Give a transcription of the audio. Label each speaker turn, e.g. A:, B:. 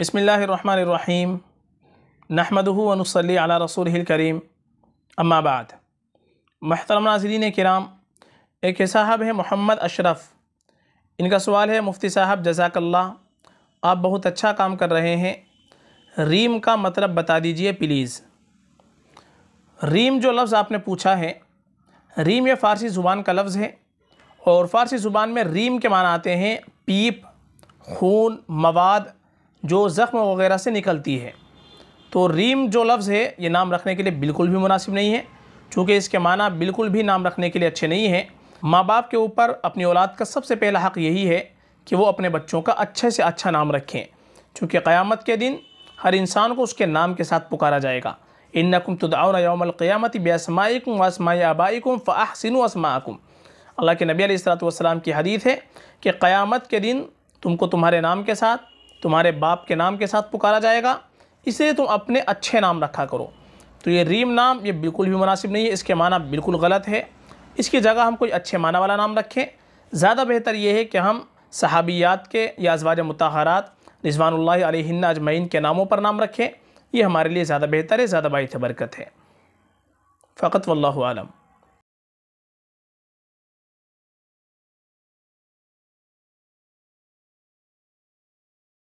A: बसमीम नहमदूनसली अला रसूल करीम अम्माबाद महतरम नाजरीन कराम एक साहब है मोहम्मद अशरफ इनका सवाल है मुफ्ती साहब जजाकल्ला आप बहुत अच्छा काम कर रहे हैं रीम का मतलब बता दीजिए प्लीज़ रीम जो लफ्ज़ आपने पूछा है रीम यह फ़ारसी ज़ुबान का लफ्ज़ है और फ़ारसी ज़ुबान में रीम के माना आते हैं पीप खून मवाद जो ज़ख्म वगैरह से निकलती है तो रीम जो लफ्ज़ है ये नाम रखने के लिए बिल्कुल भी मुनासिब नहीं है चूँकि इसके माना बिल्कुल भी नाम रखने के लिए अच्छे नहीं हैं माँ बाप के ऊपर अपनी औलाद का सबसे पहला हक़ यही है कि वो अपने बच्चों का अच्छे से अच्छा नाम रखें चूँकि क्यामत के दिन हर इंसान को उसके नाम के साथ पुकारा जाएगा इन नकुम तुदाउन यौमक़ियामत बेसमाईकुम वसमाई आबाईकुम फ़ाहसिन वसमाकुम अल्लाह के नबी सलात की हदीत है कि क़यामत के दिन तुमको तुम्हारे नाम के साथ तुम्हारे बाप के नाम के साथ पुकारा जाएगा इसलिए तुम अपने अच्छे नाम रखा करो तो ये रीम नाम ये बिल्कुल भी मुनासिब नहीं है इसके माना बिल्कुल गलत है इसकी जगह हम कोई अच्छे माना वाला नाम रखें ज़्यादा बेहतर ये है कि हम सहाबियात के या अजवाज मतहरात रिजवानल्ला अजमैन के नामों पर नाम रखें ये हमारे लिए ज़्यादा बेहतर है ज़्यादा बात बरकत है फ़कत वल्लम